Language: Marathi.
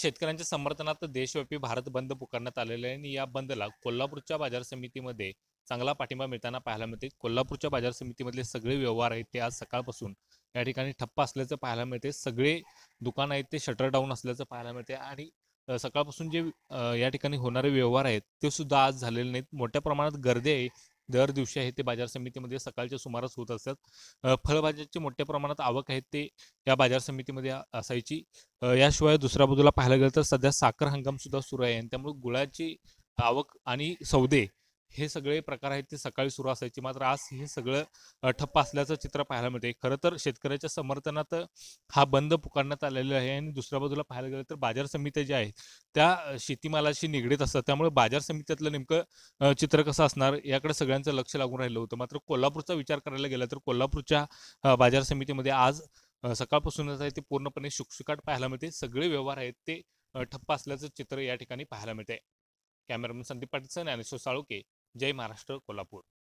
शेतकऱ्यांच्या समर्थनात देशव्यापी भारत बंद पुकारण्यात आलेले आणि या बंदला कोल्हापूरच्या बाजार समितीमध्ये चांगला पाठिंबा मिळताना पाहायला मिळते कोल्हापूरच्या बाजार समितीमधले सगळे व्यवहार आहेत ते आज सकाळपासून या ठिकाणी ठप्प असल्याचं पाहायला मिळते सगळे दुकान आहेत ते शटर डाऊन असल्याचं पाहायला मिळते आणि सकाळपासून जे या ठिकाणी होणारे व्यवहार आहेत ते सुद्धा आज झालेले नाहीत मोठ्या प्रमाणात गर्दी आहे दर दिवशी आहे ते बाजार समितीमध्ये सकाळच्या सुमारास होत असतात फळभाज्यांची मोठ्या प्रमाणात आवक आहे ते या बाजार समितीमध्ये असायची याशिवाय दुसऱ्या बाजूला पाहायला गेलं तर सध्या साखर हंगाम सुद्धा सुरू आहे आणि त्यामुळे गुळाची आवक आणि सौदे हे सगळे प्रकार आहेत ते सकाळी सुरू असायचे मात्र आज हे सगळं ठप्प असल्याचं चित्र पाहायला मिळते खरं तर शेतकऱ्याच्या समर्थनात हा बंद पुकारण्यात आलेला आहे आणि दुसऱ्या बाजूला पाहायला गेलं तर बाजार समित्या ज्या आहेत त्या शेतीमालाशी निगडीत असतात त्यामुळे बाजार समित्यातलं नेमकं चित्र कसं असणार याकडे सगळ्यांचं लक्ष लागून राहिलं होतं मात्र कोल्हापूरचा विचार करायला गेला तर कोल्हापूरच्या बाजार समितीमध्ये आज सकाळपासूनच आहे ते पूर्णपणे शुकशुकाट पाहायला मिळते सगळे व्यवहार आहेत ते ठप्प असल्याचं चित्र या ठिकाणी पाहायला मिळते कॅमेरामन संदीप पाटील ज्ञानेश्वर साळुके जय महाराष्ट्र कोल्हापूर